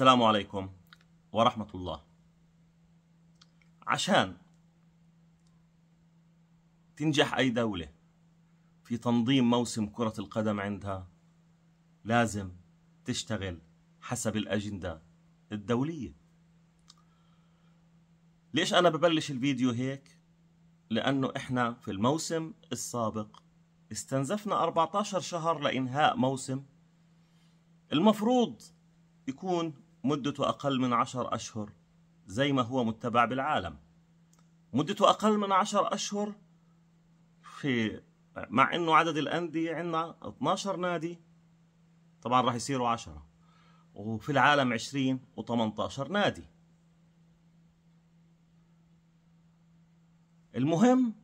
السلام عليكم ورحمة الله عشان تنجح أي دولة في تنظيم موسم كرة القدم عندها لازم تشتغل حسب الأجندة الدولية ليش أنا ببلش الفيديو هيك؟ لأنه إحنا في الموسم السابق استنزفنا 14 شهر لإنهاء موسم المفروض يكون مدته أقل من عشر أشهر زي ما هو متبع بالعالم مدته أقل من عشر أشهر في مع أنه عدد الأندية عندنا 12 نادي طبعا راح يصيروا 10 وفي العالم 20 و18 نادي المهم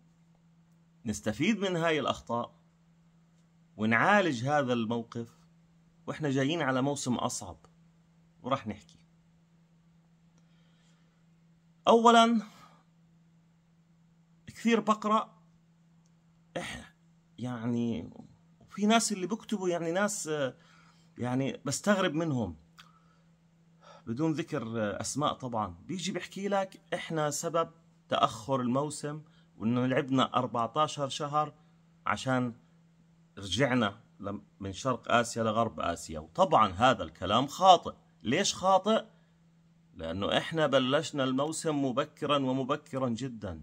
نستفيد من هاي الأخطاء ونعالج هذا الموقف وإحنا جايين على موسم أصعب وراح نحكي اولا كثير بقرا يعني في ناس اللي بكتبوا يعني ناس يعني بستغرب منهم بدون ذكر اسماء طبعا بيجي بيحكي لك احنا سبب تاخر الموسم وانه لعبنا 14 شهر عشان رجعنا من شرق اسيا لغرب اسيا وطبعا هذا الكلام خاطئ ليش خاطئ؟ لأنه إحنا بلشنا الموسم مبكرا ومبكرا جدا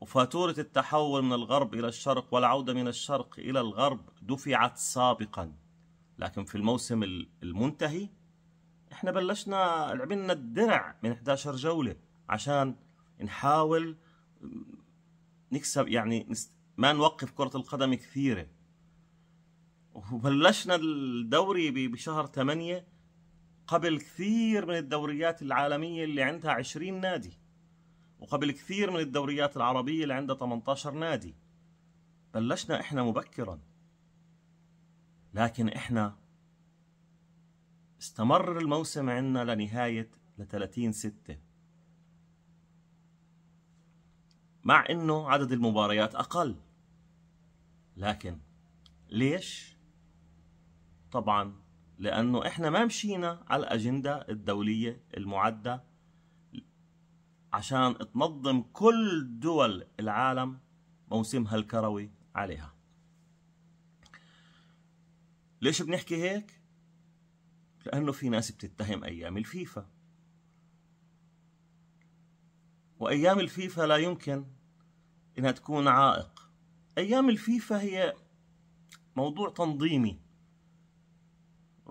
وفاتورة التحول من الغرب إلى الشرق والعودة من الشرق إلى الغرب دفعت سابقا لكن في الموسم المنتهي إحنا بلشنا لعبنا الدرع من 11 جولة عشان نحاول نكسب يعني ما نوقف كرة القدم كثيرة وبلشنا الدوري بشهر 8 قبل كثير من الدوريات العالمية اللي عندها 20 نادي وقبل كثير من الدوريات العربية اللي عندها 18 نادي بلشنا احنا مبكرا لكن احنا استمر الموسم عندنا لنهاية ل 30 6 مع انه عدد المباريات اقل لكن ليش؟ طبعا لأنه إحنا ما مشينا على الأجندة الدولية المعدة عشان تنظم كل دول العالم موسمها الكروي عليها ليش بنحكي هيك؟ لأنه في ناس بتتهم أيام الفيفا وأيام الفيفا لا يمكن إنها تكون عائق أيام الفيفا هي موضوع تنظيمي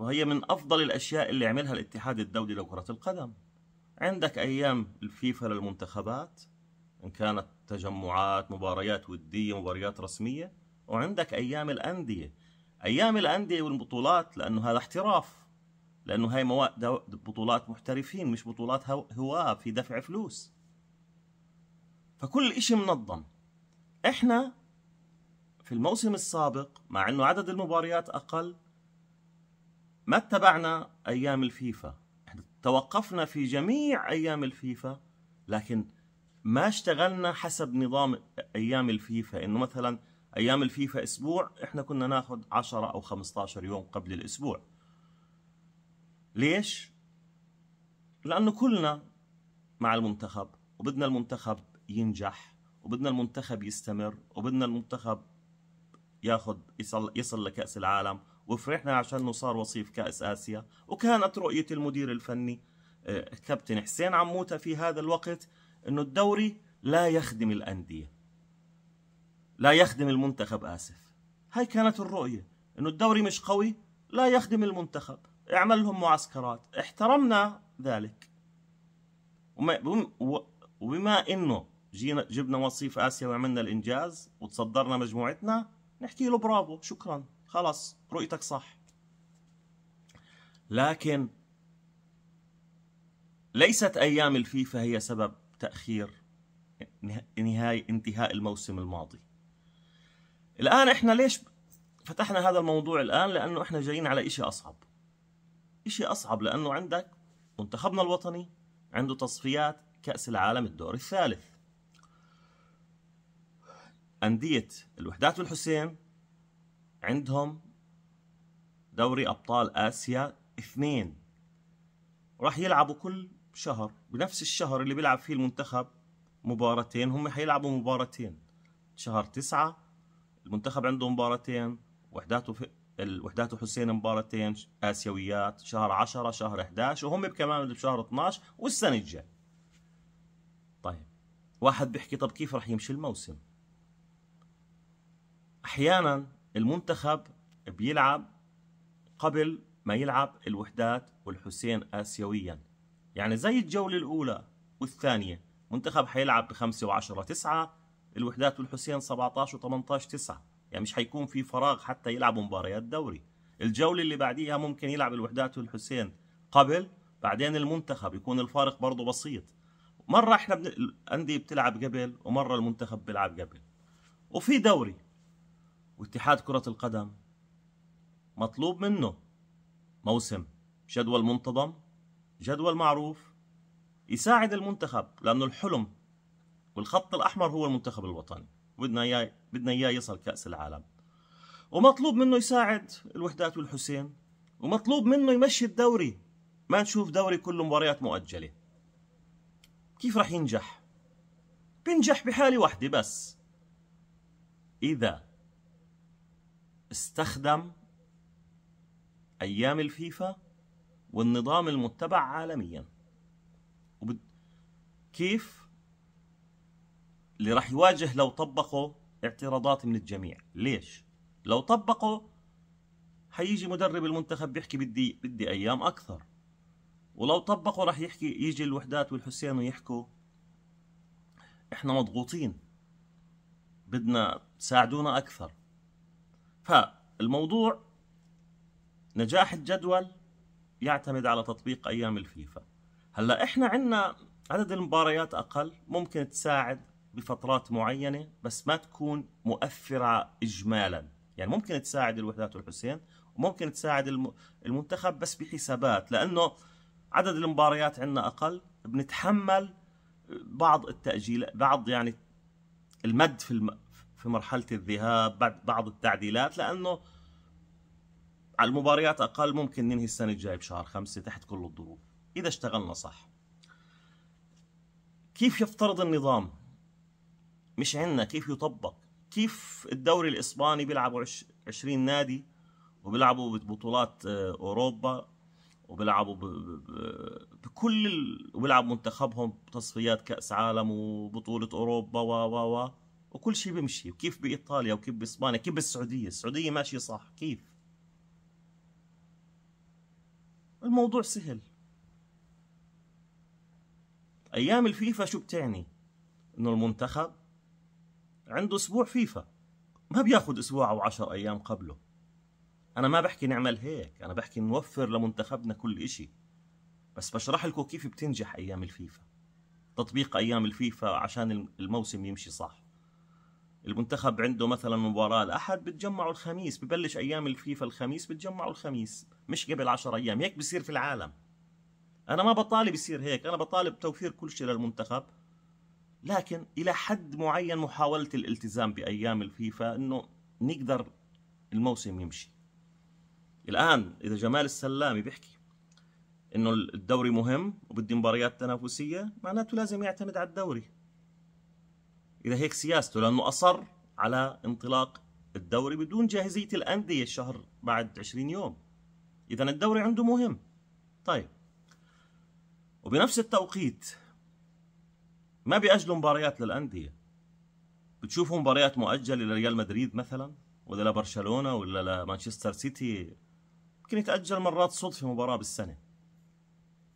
وهي من أفضل الأشياء اللي عملها الاتحاد الدولي لكرة القدم عندك أيام الفيفا للمنتخبات إن كانت تجمعات مباريات ودية مباريات رسمية وعندك أيام الأندية أيام الأندية والبطولات لأنه هذا احتراف لأنه هاي بطولات محترفين مش بطولات هواة في دفع فلوس فكل إشي منظم إحنا في الموسم السابق مع أنه عدد المباريات أقل ما اتبعنا أيام الفيفا احنا توقفنا في جميع أيام الفيفا لكن ما اشتغلنا حسب نظام أيام الفيفا إنه مثلا أيام الفيفا أسبوع احنا كنا ناخذ 10 أو 15 يوم قبل الأسبوع ليش؟ لأنه كلنا مع المنتخب وبدنا المنتخب ينجح وبدنا المنتخب يستمر وبدنا المنتخب ياخذ يصل يصل لكأس العالم وفرحنا انه صار وصيف كأس آسيا وكانت رؤية المدير الفني آه، كابتن حسين عموتة في هذا الوقت أنه الدوري لا يخدم الأندية لا يخدم المنتخب آسف هاي كانت الرؤية أنه الدوري مش قوي لا يخدم المنتخب اعمل لهم معسكرات احترمنا ذلك وبما انه جينا جبنا وصيف اسيا وعملنا الانجاز وتصدرنا مجموعتنا نحكي له برافو شكرا خلاص رؤيتك صح لكن ليست ايام الفيفا هي سبب تاخير نهاية انتهاء الموسم الماضي الان احنا ليش فتحنا هذا الموضوع الان لانه احنا جايين على شيء اصعب شيء اصعب لانه عندك منتخبنا الوطني عنده تصفيات كاس العالم الدور الثالث انديه الوحدات والحسين عندهم دوري أبطال آسيا اثنين راح يلعبوا كل شهر بنفس الشهر اللي بيلعب فيه المنتخب مباراتين هم حيلعبوا مباراتين شهر تسعة المنتخب عنده مباراتين وحداته في وحداته حسين مباراتين آسيويات شهر 10 شهر 11 وهم كمان بشهر 12 والسنة الجاية طيب واحد بيحكي طب كيف راح يمشي الموسم أحيانا المنتخب بيلعب قبل ما يلعب الوحدات والحسين آسيويا يعني زي الجولة الأولى والثانية منتخب حيلعب بخمسة وعشرة تسعة الوحدات والحسين 17 و18 9 يعني مش حيكون في فراغ حتى يلعبوا مباريات دوري الجولة اللي بعديها ممكن يلعب الوحدات والحسين قبل بعدين المنتخب يكون الفارق برضه بسيط مرة احنا بن... الأندية بتلعب قبل ومرة المنتخب بيلعب قبل وفي دوري واتحاد كرة القدم مطلوب منه موسم جدول منتظم جدول معروف يساعد المنتخب لأنه الحلم والخط الأحمر هو المنتخب الوطني بدنا إياه بدنا إياه يصل كأس العالم ومطلوب منه يساعد الوحدات والحسين ومطلوب منه يمشي الدوري ما نشوف دوري كله مباريات مؤجلة كيف رح ينجح؟ بينجح بحالة واحدة بس إذا استخدم أيام الفيفا والنظام المتبع عالميا وبد... كيف اللي راح يواجه لو طبقوا اعتراضات من الجميع ليش لو طبقوا حيجي مدرب المنتخب بيحكي بدي بدي ايام اكثر ولو طبقوا راح يحكي يجي الوحدات والحسين ويحكوا احنا مضغوطين بدنا تساعدونا اكثر فالموضوع نجاح الجدول يعتمد على تطبيق ايام الفيفا هلا احنا عندنا عدد المباريات اقل ممكن تساعد بفترات معينه بس ما تكون مؤثره اجمالا يعني ممكن تساعد الوحدات والحسين وممكن تساعد المنتخب بس بحسابات لانه عدد المباريات عندنا اقل بنتحمل بعض التاجيل بعض يعني المد في الم... في مرحله الذهاب بعد بعض التعديلات لانه على المباريات اقل ممكن ننهي السنه الجايه بشهر خمسة تحت كل الظروف اذا اشتغلنا صح كيف يفترض النظام مش عندنا كيف يطبق كيف الدوري الاسباني بيلعبوا 20 نادي وبيلعبوا ببطولات آه، اوروبا وبيلعبوا بكل ال... وبيلعب منتخبهم بتصفيات كاس عالم وبطوله اوروبا و و و وكل شيء بيمشي وكيف بايطاليا وكيف باسبانيا كيف بالسعوديه السعوديه ماشيه صح كيف الموضوع سهل ايام الفيفا شو بتعني انه المنتخب عنده اسبوع فيفا ما بياخذ اسبوع او عشر ايام قبله انا ما بحكي نعمل هيك انا بحكي نوفر لمنتخبنا كل إشي بس بشرح لكم كيف بتنجح ايام الفيفا تطبيق ايام الفيفا عشان الموسم يمشي صح المنتخب عنده مثلا مباراة الأحد بتجمعوا الخميس ببلش أيام الفيفا الخميس بتجمعوا الخميس مش قبل 10 أيام هيك بصير في العالم أنا ما بطالب يصير هيك أنا بطالب توفير كل شيء للمنتخب لكن إلى حد معين محاولة الالتزام بأيام الفيفا أنه نقدر الموسم يمشي الآن إذا جمال السلامي بيحكي أنه الدوري مهم وبدي مباريات تنافسية معناته لازم يعتمد على الدوري اذا هيك سياسته لأنه أصر على انطلاق الدوري بدون جاهزية الأندية الشهر بعد 20 يوم إذا الدوري عنده مهم طيب وبنفس التوقيت ما بيأجلوا مباريات للأندية بتشوفوا مباريات مؤجلة لريال مدريد مثلا ولا لبرشلونة ولا لمانشستر سيتي يمكن يتأجل مرات صدفة مباراة بالسنة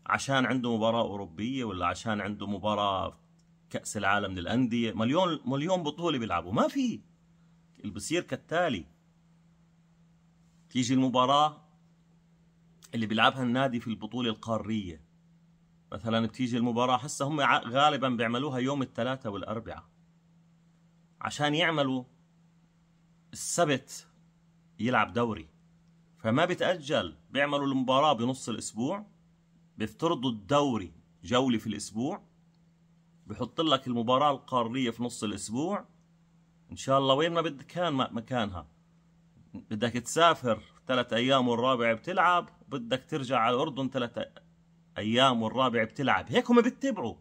عشان عنده مباراة أوروبية ولا عشان عنده مباراة كاس العالم للانديه مليون مليون بطوله بيلعبوا ما في اللي بصير كالتالي تيجي المباراه اللي بيلعبها النادي في البطوله القاريه مثلا بتيجي المباراه هسه هم غالبا بيعملوها يوم الثلاثاء والاربعاء عشان يعملوا السبت يلعب دوري فما بتأجل بيعملوا المباراة بنص الأسبوع بيفترضوا الدوري جولة في الأسبوع بحط لك المباراة القارية في نص الأسبوع إن شاء الله وين ما بدك كان مكانها بدك تسافر ثلاث أيام والرابع بتلعب بدك ترجع على الأردن ثلاث أيام والرابع بتلعب هيك هم بتتبعوا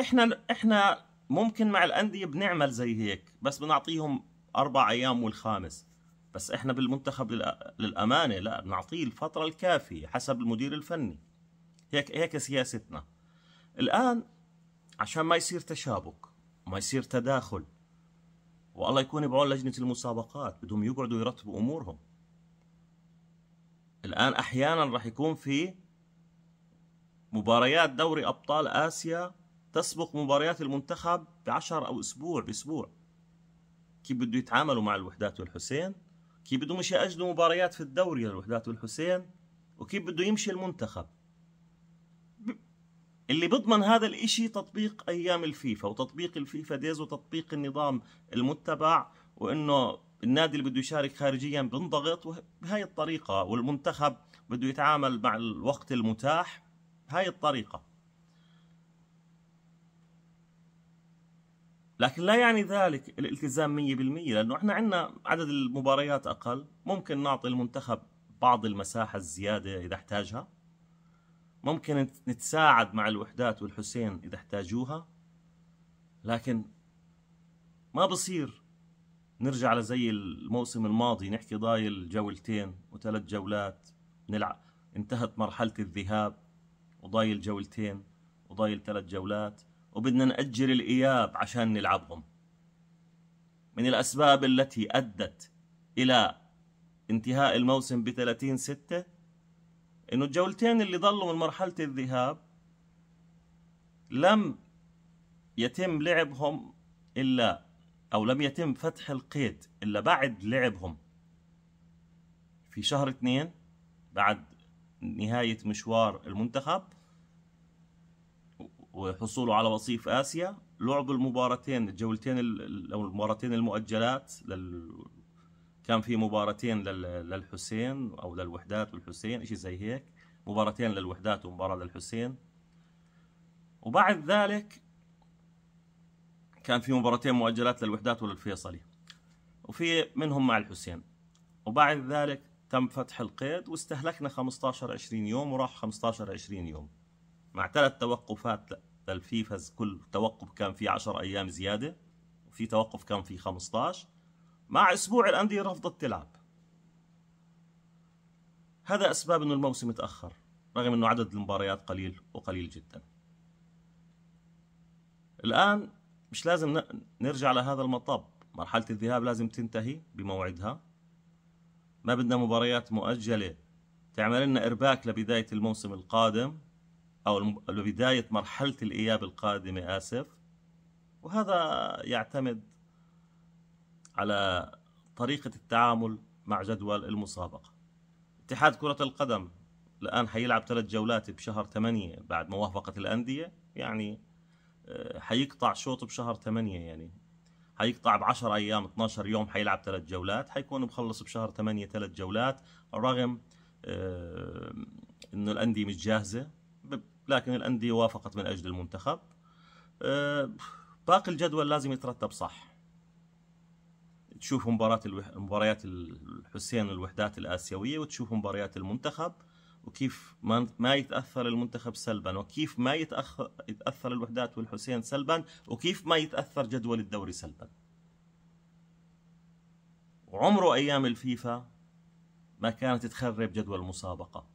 إحنا إحنا ممكن مع الأندية بنعمل زي هيك بس بنعطيهم أربع أيام والخامس بس إحنا بالمنتخب للأمانة لا بنعطيه الفترة الكافية حسب المدير الفني هيك هيك سياستنا الآن عشان ما يصير تشابك وما يصير تداخل والله يكون بعون لجنة المسابقات بدهم يقعدوا يرتبوا أمورهم الآن أحيانا راح يكون في مباريات دوري أبطال آسيا تسبق مباريات المنتخب بعشر أو أسبوع بأسبوع كيف بده يتعاملوا مع الوحدات والحسين كيف بدهم يأجلوا مباريات في الدوري للوحدات والحسين وكيف بده يمشي المنتخب اللي بيضمن هذا الإشي تطبيق أيام الفيفا وتطبيق الفيفا ديز وتطبيق النظام المتبع وإنه النادي اللي بده يشارك خارجيا بنضغط بهاي الطريقة والمنتخب بده يتعامل مع الوقت المتاح هاي الطريقة لكن لا يعني ذلك الالتزام 100% لأنه احنا عندنا عدد المباريات أقل ممكن نعطي المنتخب بعض المساحة الزيادة إذا احتاجها ممكن نتساعد مع الوحدات والحسين إذا احتاجوها لكن ما بصير نرجع لزي الموسم الماضي نحكي ضايل جولتين وثلاث جولات نلعب انتهت مرحلة الذهاب وضايل جولتين وضايل ثلاث جولات وبدنا نأجل الإياب عشان نلعبهم من الأسباب التي أدت إلى انتهاء الموسم بثلاثين ستة انه الجولتين اللي ضلوا من مرحله الذهاب لم يتم لعبهم الا او لم يتم فتح القيد الا بعد لعبهم في شهر اثنين بعد نهايه مشوار المنتخب وحصوله على وصيف اسيا لعبوا المباراتين الجولتين او المباراتين المؤجلات كان في مباراتين للحسين او للوحدات والحسين شيء زي هيك مباراتين للوحدات ومباراه للحسين وبعد ذلك كان في مباراتين مؤجلات للوحدات وللفيصلي وفي منهم مع الحسين وبعد ذلك تم فتح القيد واستهلكنا 15 20 يوم وراح 15 20 يوم مع ثلاث توقفات للفيفا كل توقف كان فيه 10 ايام زياده وفي توقف كان فيه 15 مع اسبوع الانديه رفضت تلعب هذا اسباب انه الموسم تاخر رغم انه عدد المباريات قليل وقليل جدا الان مش لازم نرجع لهذا المطب مرحله الذهاب لازم تنتهي بموعدها ما بدنا مباريات مؤجله تعمل لنا ارباك لبدايه الموسم القادم او لبدايه مرحله الاياب القادمه اسف وهذا يعتمد على طريقة التعامل مع جدول المسابقة اتحاد كرة القدم الآن حيلعب ثلاث جولات بشهر ثمانية بعد موافقة الأندية يعني آه، حيقطع شوط بشهر ثمانية يعني حيقطع ب 10 ايام 12 يوم حيلعب ثلاث جولات حيكون مخلص بشهر 8 ثلاث جولات رغم آه، انه الانديه مش جاهزه لكن الانديه وافقت من اجل المنتخب آه، باقي الجدول لازم يترتب صح تشوف مباراه الوح... مباريات الحسين الوحدات الاسيويه وتشوف مباريات المنتخب وكيف ما ما يتاثر المنتخب سلبا وكيف ما يتاثر يتاثر الوحدات والحسين سلبا وكيف ما يتاثر جدول الدوري سلبا وعمره ايام الفيفا ما كانت تخرب جدول المسابقه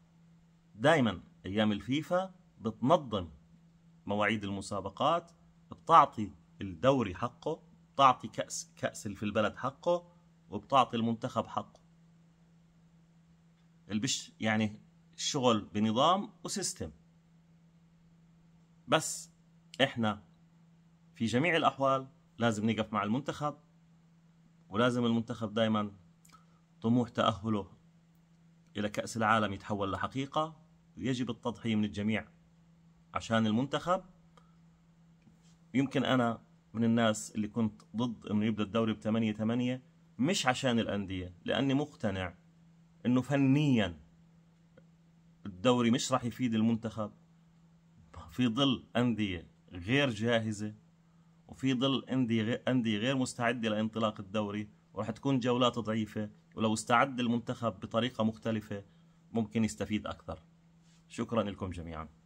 دائما ايام الفيفا بتنظم مواعيد المسابقات بتعطي الدوري حقه بتعطي كأس كأس في البلد حقه وبتعطي المنتخب حقه البش يعني الشغل بنظام وسيستم بس احنا في جميع الأحوال لازم نقف مع المنتخب ولازم المنتخب دائما طموح تأهله إلى كأس العالم يتحول لحقيقة ويجب التضحية من الجميع عشان المنتخب يمكن أنا من الناس اللي كنت ضد انه يبدا الدوري ب 8 8 مش عشان الانديه لاني مقتنع انه فنيا الدوري مش راح يفيد المنتخب في ظل انديه غير جاهزه وفي ظل انديه انديه غير مستعده لانطلاق الدوري وراح تكون جولات ضعيفه ولو استعد المنتخب بطريقه مختلفه ممكن يستفيد اكثر شكرا لكم جميعا